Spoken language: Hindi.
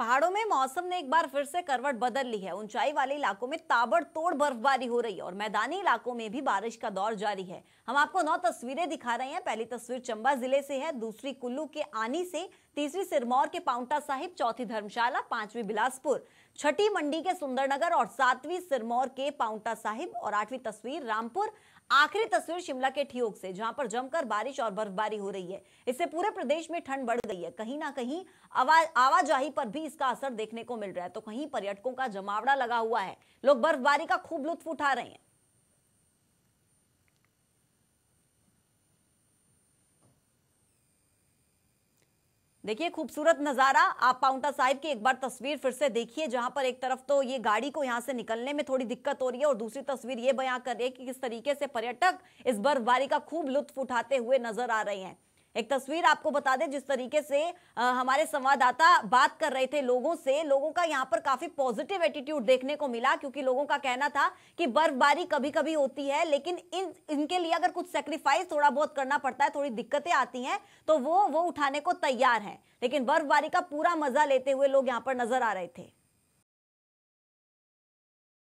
पहाड़ों में मौसम ने एक बार फिर से करवट बदल ली है ऊंचाई वाले इलाकों में ताबड़तोड़ बर्फबारी हो रही है और मैदानी इलाकों में भी बारिश का दौर जारी है हम आपको नौ तस्वीरें दिखा रहे हैं पहली तस्वीर चंबा जिले से है दूसरी कुल्लू के आनी से तीसरी सिरमौर के पाउंटा साहिब चौथी धर्मशाला पांचवी बिलासपुर छठी मंडी के सुंदरनगर और सातवीं सिरमौर के पाउंटा साहिब और आठवीं तस्वीर रामपुर आखिरी तस्वीर शिमला के ठियोग से जहां पर जमकर बारिश और बर्फबारी हो रही है इससे पूरे प्रदेश में ठंड बढ़ गई है कहीं ना कहीं आवाजाही पर भी इसका असर देखने को मिल रहा है तो कहीं पर्यटकों का जमावड़ा लगा हुआ है लोग बर्फबारी का खूब लुत्फ उठा रहे हैं देखिए खूबसूरत नज़ारा आप पाउंटा साहिब की एक बार तस्वीर फिर से देखिए जहां पर एक तरफ तो ये गाड़ी को यहां से निकलने में थोड़ी दिक्कत हो रही है और दूसरी तस्वीर ये बयां कर रही है कि किस तरीके से पर्यटक इस बर्फबारी का खूब लुत्फ उठाते हुए नजर आ रहे हैं एक तस्वीर आपको बता दें जिस तरीके से आ, हमारे संवाददाता बात कर रहे थे लोगों से लोगों का यहाँ पर काफी पॉजिटिव एटीट्यूड देखने को मिला क्योंकि लोगों का कहना था कि बर्फबारी कभी कभी होती है लेकिन इन इनके लिए अगर कुछ सेक्रीफाइस थोड़ा बहुत करना पड़ता है थोड़ी दिक्कतें आती हैं तो वो वो उठाने को तैयार है लेकिन बर्फबारी का पूरा मजा लेते हुए लोग यहाँ पर नजर आ रहे थे